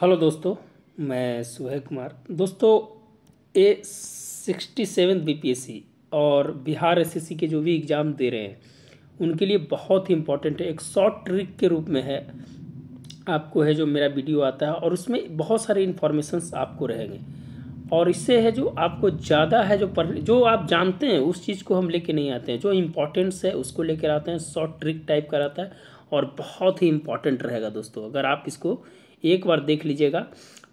hello दोस्तों मैं सुहेल कुमार दोस्तों ए सिक्सटी सेवन बी और बिहार एस के जो भी एग्ज़ाम दे रहे हैं उनके लिए बहुत ही इम्पोर्टेंट है एक शॉर्ट ट्रिक के रूप में है आपको है जो मेरा वीडियो आता है और उसमें बहुत सारे इन्फॉर्मेशंस आपको रहेंगे और इससे है जो आपको ज़्यादा है जो पढ़ जो आप जानते हैं उस चीज़ को हम लेके नहीं आते हैं जो इम्पोर्टेंस है उसको लेकर आते हैं शॉर्ट ट्रिक टाइप का रहता है और बहुत ही इम्पॉर्टेंट रहेगा दोस्तों अगर आप इसको एक बार देख लीजिएगा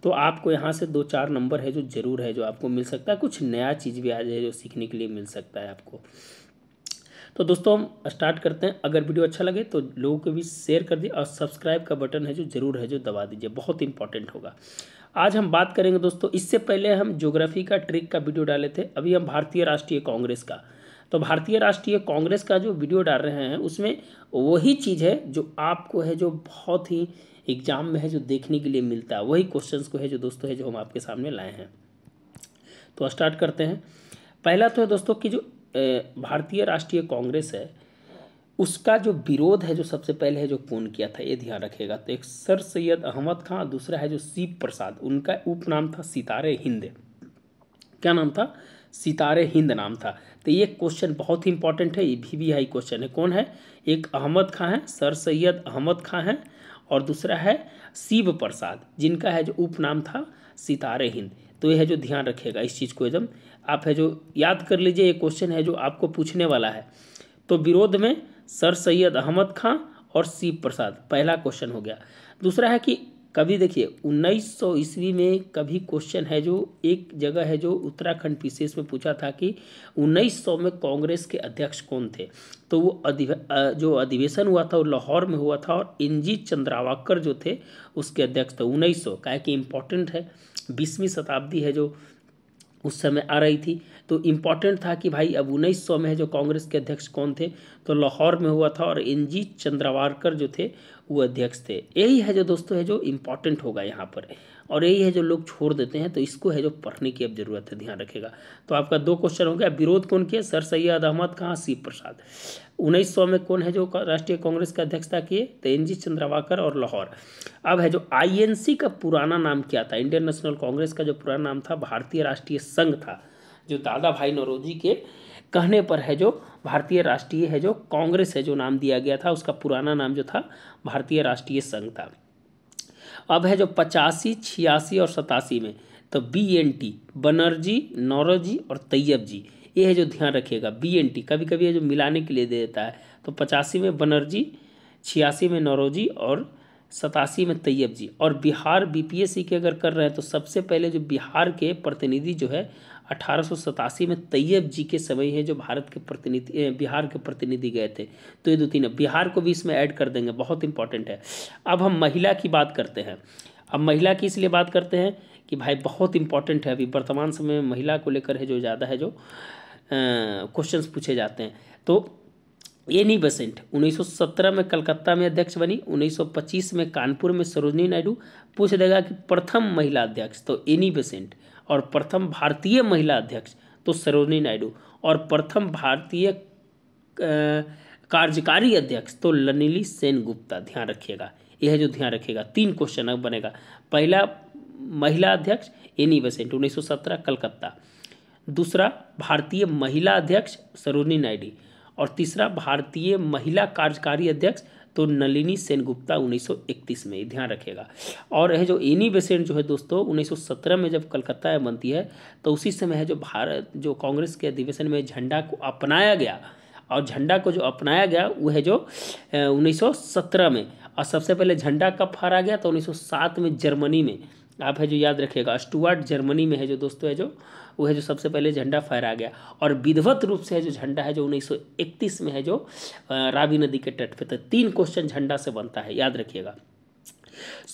तो आपको यहाँ से दो चार नंबर है जो ज़रूर है जो आपको मिल सकता है कुछ नया चीज़ भी आज है जो सीखने के लिए मिल सकता है आपको तो दोस्तों हम स्टार्ट करते हैं अगर वीडियो अच्छा लगे तो लोगों को भी शेयर कर दिए और सब्सक्राइब का बटन है जो ज़रूर है जो दबा दीजिए बहुत इंपॉर्टेंट होगा आज हम बात करेंगे दोस्तों इससे पहले हम ज्योग्राफी का ट्रिक का वीडियो डाले थे अभी हम भारतीय राष्ट्रीय कांग्रेस का तो भारतीय राष्ट्रीय कांग्रेस का जो वीडियो डाल रहे हैं उसमें वही चीज़ है जो आपको है जो बहुत ही एग्जाम में है जो देखने के लिए मिलता है वही क्वेश्चंस को है जो दोस्तों है जो हम आपके सामने लाए हैं तो स्टार्ट करते हैं पहला तो है दोस्तों कि जो भारतीय राष्ट्रीय कांग्रेस है उसका जो विरोध है जो सबसे पहले है जो कौन किया था ये ध्यान रखेगा तो एक सर सैयद अहमद खां दूसरा है जो शिव प्रसाद उनका उपनाम था सितारे हिंद क्या नाम था सितारे हिंद नाम था तो ये क्वेश्चन बहुत ही इंपॉर्टेंट है ये भी वी आई क्वेश्चन है कौन है एक अहमद खां है सर सैयद अहमद खां है और दूसरा है शिव प्रसाद जिनका है जो उपनाम था सितारे हिंद तो यह जो ध्यान रखेगा इस चीज़ को एकदम आप है जो याद कर लीजिए ये क्वेश्चन है जो आपको पूछने वाला है तो विरोध में सर सैयद अहमद खां और शिव प्रसाद पहला क्वेश्चन हो गया दूसरा है कि कभी देखिए 1900 ईस्वी में कभी क्वेश्चन है जो एक जगह है जो उत्तराखंड पीसीएस में पूछा था कि 1900 में कांग्रेस के अध्यक्ष कौन थे तो वो अधिव जो अधिवेशन हुआ था वो लाहौर में हुआ था और एन जी चंद्रावाकर जो थे उसके अध्यक्ष थे उन्नीस सौ क्या कि इम्पोर्टेंट है बीसवीं शताब्दी है जो उस समय आ रही थी तो इम्पॉर्टेंट था कि भाई अब सौ में जो कांग्रेस के अध्यक्ष कौन थे तो लाहौर में हुआ था और एन जी चंद्रवारकर जो थे वो अध्यक्ष थे यही है जो दोस्तों है जो इम्पॉर्टेंट होगा यहाँ पर और यही है जो लोग छोड़ देते हैं तो इसको है जो पढ़ने की अब जरूरत है ध्यान रखेगा तो आपका दो क्वेश्चन हो गया विरोध कौन किया सर सैयद अहमद कहाँ शिव प्रसाद उन्नीस में कौन है जो राष्ट्रीय कांग्रेस का अध्यक्षता किए तो एन जी चंद्रवाकर और लाहौर अब है जो आईएनसी का पुराना नाम क्या था इंडियन नेशनल कांग्रेस का जो पुराना नाम था भारतीय राष्ट्रीय संघ था जो दादा भाई नरोजी के कहने पर है जो भारतीय राष्ट्रीय है जो कांग्रेस है जो नाम दिया गया था उसका पुराना नाम जो था भारतीय राष्ट्रीय संघ था अब है जो पचासी छियासी और सतासी में तो B N T Banerjee Naoroji और तैयब जी ये है जो ध्यान रखिएगा बी एन टी कभी कभी ये जो मिलाने के लिए दे देता है तो पचासी में बनर्जी छियासी में नौरोजी और सतासी में तैयब जी और बिहार बीपीएससी के अगर कर रहे हैं तो सबसे पहले जो बिहार के प्रतिनिधि जो है अठारह में तैयब जी के समय है जो भारत के प्रतिनिधि बिहार के प्रतिनिधि गए थे तो ये दो तीन बिहार को भी इसमें ऐड कर देंगे बहुत इंपॉर्टेंट है अब हम महिला की बात करते हैं अब महिला की इसलिए बात करते हैं कि भाई बहुत इंपॉर्टेंट है अभी वर्तमान समय में महिला को लेकर है जो ज़्यादा है जो क्वेश्चंस पूछे जाते हैं तो एनी बसेंट 1917 में कलकत्ता में अध्यक्ष बनी 1925 में कानपुर में सरोजनी नायडू पूछ देगा कि प्रथम महिला अध्यक्ष तो एनी बसेंट और प्रथम भारतीय महिला अध्यक्ष तो सरोजनी नायडू और प्रथम भारतीय कार्यकारी अध्यक्ष तो लनिली सेन गुप्ता ध्यान रखिएगा यह जो ध्यान रखिएगा तीन क्वेश्चन अब बनेगा पहला महिला अध्यक्ष एनी बसेंट उन्नीस सौ सत्रह कलकत्ता दूसरा भारतीय महिला अध्यक्ष सरोनी नायडू और तीसरा भारतीय महिला कार्यकारी अध्यक्ष तो नलिनी सेनगुप्ता 1931 में ध्यान रखेगा और यह जो एनी बेसेंट जो है दोस्तों 1917 में जब कलकत्ता में बनती है तो उसी समय है जो भारत जो कांग्रेस के अधिवेशन में झंडा को अपनाया गया और झंडा को जो अपनाया गया वह जो 1917 में और सबसे पहले झंडा कब फहरा गया तो 1907 में जर्मनी में आप है जो याद रखिएगा स्टुअर्ट जर्मनी में है जो दोस्तों है जो वो है जो सबसे पहले झंडा फहरा गया और विधवत रूप से है जो झंडा है जो 1931 में है जो रावी नदी के तट पे तो तीन क्वेश्चन झंडा से बनता है याद रखिएगा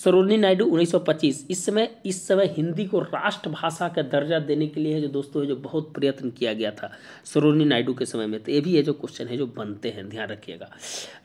सरोनी नायडू 1925 इस समय इस समय हिंदी को राष्ट्रभाषा का दर्जा देने के लिए है जो दोस्तों है जो बहुत प्रयत्न किया गया था सरोनी नायडू के समय में तो ये भी है जो क्वेश्चन है जो बनते हैं ध्यान रखिएगा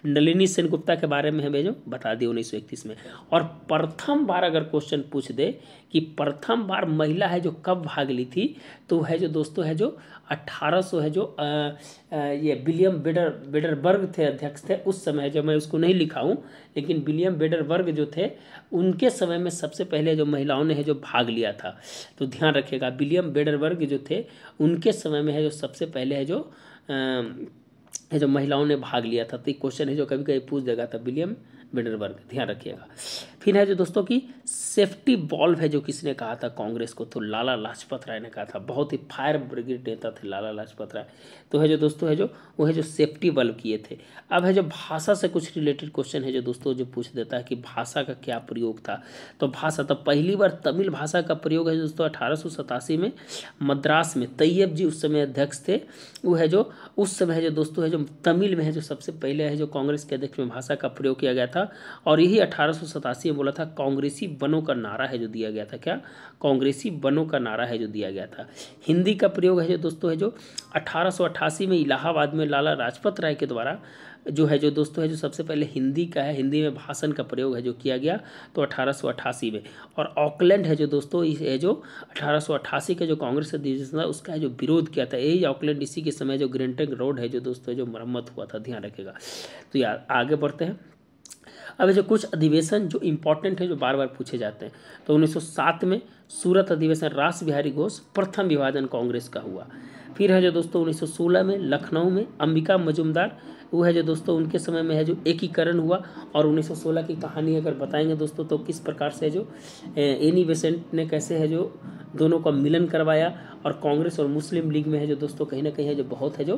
नलिनी सेनगुप्ता के बारे में हमें जो बता दिए उन्नीस में और प्रथम बार अगर क्वेश्चन पूछ दे कि प्रथम बार महिला है जो कब भाग ली थी तो है जो दोस्तों है जो 1800 है जो आ, आ, ये विलियम बेडर बेडरबर्ग थे अध्यक्ष थे उस समय जो मैं उसको नहीं लिखा हूँ लेकिन विलियम बेडरबर्ग जो थे उनके समय में सबसे पहले जो महिलाओं ने है जो भाग लिया था तो ध्यान रखिएगा विलियम बेडरबर्ग जो थे उनके समय में है जो सबसे पहले है जो आ, है जो महिलाओं ने भाग लिया था तो क्वेश्चन है जो कभी कभी पूछ देगा था विलियम बिडरबर्ग ध्यान रखिएगा फिर है जो दोस्तों की सेफ्टी बॉल्व है जो किसने कहा था कांग्रेस को तो लाला लाजपत राय ने कहा था बहुत ही फायर ब्रिगेड नेता थे लाला लाजपत राय तो है जो दोस्तों है जो वो है जो सेफ्टी बल्ब किए थे अब है जो भाषा से कुछ रिलेटेड क्वेश्चन है जो दोस्तों जो पूछ देता है कि भाषा का क्या प्रयोग था तो भाषा तो पहली बार तमिल भाषा का प्रयोग है दोस्तों अठारह में मद्रास में तैयब जी उस समय अध्यक्ष थे वो है जो उस समय है जो दोस्तों है जो तमिल में है जो सबसे पहले है जो कांग्रेस के अध्यक्ष में भाषा का प्रयोग किया गया था था और यही अठारह में बोला था कांग्रेसी बनों का नारा है जो दिया गया था क्या कांग्रेसी बनों का नारा है जो दिया गया था हिंदी का प्रयोग है जो दोस्तों है जो अठारह में इलाहाबाद में लाला लाजपत राय के द्वारा जो है जो दोस्तों है जो सबसे पहले हिंदी का है हिंदी में भाषण का प्रयोग है जो किया गया तो अठारह में और ऑकलैंड है जो दोस्तों इस है जो अठारह का जो कांग्रेस अधिवेशन था उसका है जो विरोध किया था यही ऑकलैंड इसी के समय जो ग्रेंटन रोड है जो दोस्तों है जो मरम्मत हुआ था ध्यान रखेगा तो यार आगे बढ़ते हैं अब जो कुछ अधिवेशन जो इम्पोर्टेंट है जो बार बार पूछे जाते हैं तो 1907 में सूरत अधिवेशन रास बिहारी घोष प्रथम विभाजन कांग्रेस का हुआ फिर है जो दोस्तों 1916 में लखनऊ में अंबिका मजुमदार वो है जो दोस्तों उनके समय में है जो एकीकरण हुआ और 1916 की कहानी अगर बताएंगे दोस्तों तो किस प्रकार से जो एनी बेसेंट ने कैसे है जो दोनों का मिलन करवाया और कांग्रेस और मुस्लिम लीग में है जो दोस्तों कहीं ना कहीं है जो बहुत है जो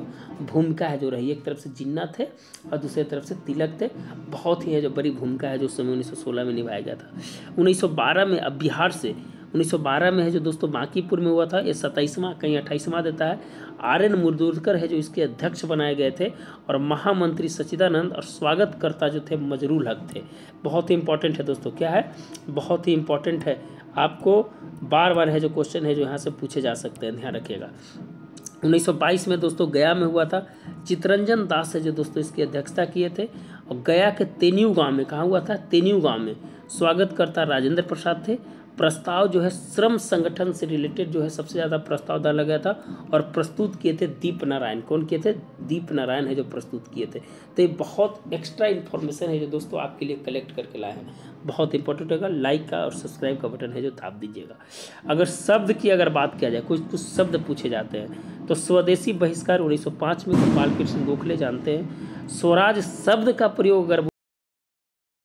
भूमिका है जो रही एक तरफ से जिन्ना थे और दूसरी तरफ से तिलक थे बहुत ही है जो बड़ी भूमिका है जो उस समय उन्नीस में निभाया गया था उन्नीस में अब बिहार से 1912 में है जो दोस्तों बांकीपुर में हुआ था ये सत्ताईसवां कहीं अट्ठाईसवां देता है आर एन मुरदुरकर है जो इसके अध्यक्ष बनाए गए थे और महामंत्री सचिदानंद और स्वागतकर्ता जो थे मजरूल हक थे बहुत ही इंपॉर्टेंट है दोस्तों क्या है बहुत ही इंपॉर्टेंट है आपको बार बार है जो क्वेश्चन है जो यहाँ से पूछे जा सकते हैं ध्यान रखिएगा 1922 में दोस्तों गया में हुआ था चित्रंजन दास है जो दोस्तों इसकी अध्यक्षता किए थे और गया के तेन्यू गांव में कहाँ हुआ था तेन्यू गांव में स्वागतकर्ता राजेंद्र प्रसाद थे प्रस्ताव जो है श्रम संगठन से रिलेटेड जो है सबसे ज़्यादा प्रस्ताव डाला गया था और प्रस्तुत किए थे दीप नारायण कौन किए थे दीप नारायण है जो प्रस्तुत किए थे तो ये बहुत एक्स्ट्रा इन्फॉर्मेशन है जो दोस्तों आपके लिए कलेक्ट करके लाए हैं बहुत इंपॉर्टेंट होगा लाइक का और सब्सक्राइब का बटन है जो थाप दीजिएगा अगर शब्द की अगर बात किया जाए कुछ कुछ शब्द पूछे जाते हैं तो स्वदेशी बहिष्कार उन्नीस में गोपाल कृष्ण गोखले जानते हैं स्वराज शब्द का प्रयोग अगर